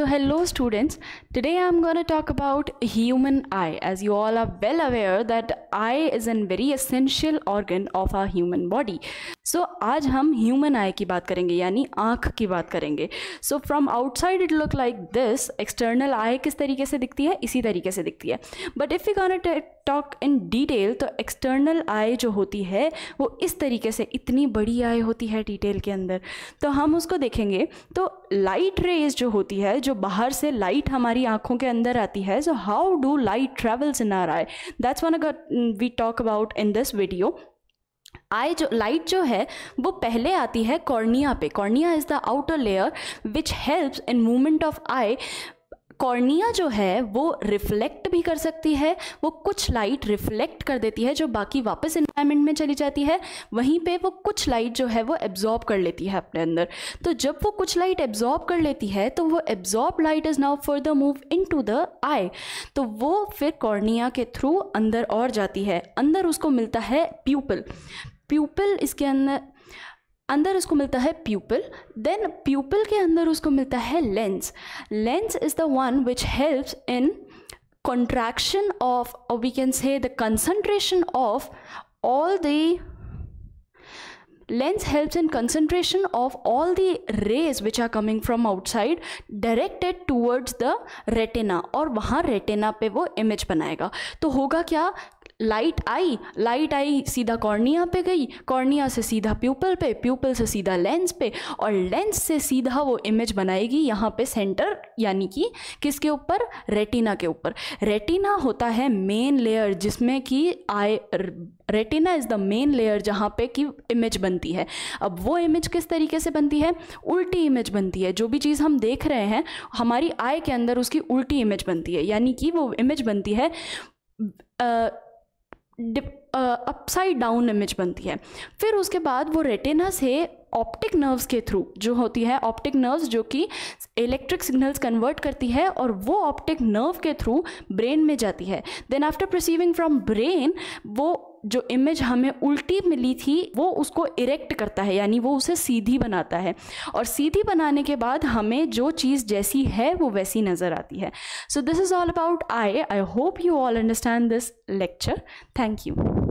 So hello students, today I'm going to talk about human eye as you all are well aware that eye is a very essential organ of our human body. So आज हम human eye की बात करेंगे यानी आँख की बात करेंगे So from outside it look like this, external eye किस तरीके से दिखती है इसी तरीके से दिखती है But if we gonna stock in detail तो एक्सटर्नल आय जो होती है वो इस तरीके से इतनी बड़ी आय होती है डिटेल के अंदर तो हम उसको देखेंगे तो लाइट रेज जो होती है जो बाहर से लाइट हमारी आंखों के अंदर आती है so how do light travels in our eye that's one we talk about in this video eye जो लाइट जो है वो पहले आती है कॉर्निया पे cornea is the outer layer which helps in movement of eye cornea जो है वो रिफ्लेक्ट भी कर सकती है वो कुछ लाइट रिफ्लेक्ट कर देती है जो बाकी वापस इन्वायरमेंट में चली जाती है वहीं पे वो कुछ लाइट जो है वो एब्जॉर्ब कर लेती है अपने अंदर तो जब वो कुछ लाइट एब्जॉर्ब कर लेती है तो वो absorb light is now the move in to the eye तो वो फिर कॉर्निया के थ्रू अंदर और जाती है अंदर उसको मिलता है प्यूपल प्यूपल इसके अंदर अंदर उसको मिलता है प्यूपल देन प्यूपल के अंदर उसको मिलता है lens lens is the one which help in contraction of we can say the concentration of all the lens helps in concentration of all the rays which are coming from outside directed towards the retina और वहाँ retina पे वो image बनाएगा तो होगा क्या light आई light आई सीधा cornea पे गई कॉर्निया से सीधा प्यूपल पे प्यूपल से सीधा लेंस पे और लेंस से सीधा वो इमेज बनाएगी यहाँ पे सेंटर यानी कि किसके ऊपर रेटिना के ऊपर रेटिना होता है मेन लेयर जिसमें कि eye retina is the main layer जहाँ पे कि इमेज बनती है अब वो इमेज किस तरीके से बनती है उल्टी इमेज बनती है जो भी चीज़ हम देख रहे हैं हमारी आई के अंदर उसकी उल्टी इमेज बनती है यानी कि वो इमेज बनती है आ, अपसाइड डाउन इमेज बनती है फिर उसके बाद वो रेटिना से ऑप्टिक नर्व्स के थ्रू जो होती है ऑप्टिक नर्व्स जो कि इलेक्ट्रिक सिग्नल्स कन्वर्ट करती है और वो ऑप्टिक नर्व के थ्रू ब्रेन में जाती है then after perceiving from brain वो जो इमेज हमें उल्टी मिली थी वो उसको इरेक्ट करता है यानी वो उसे सीधी बनाता है और सीधी बनाने के बाद हमें जो चीज़ जैसी है वो वैसी नज़र आती है so this is all about eye I hope you all understand this lecture thank you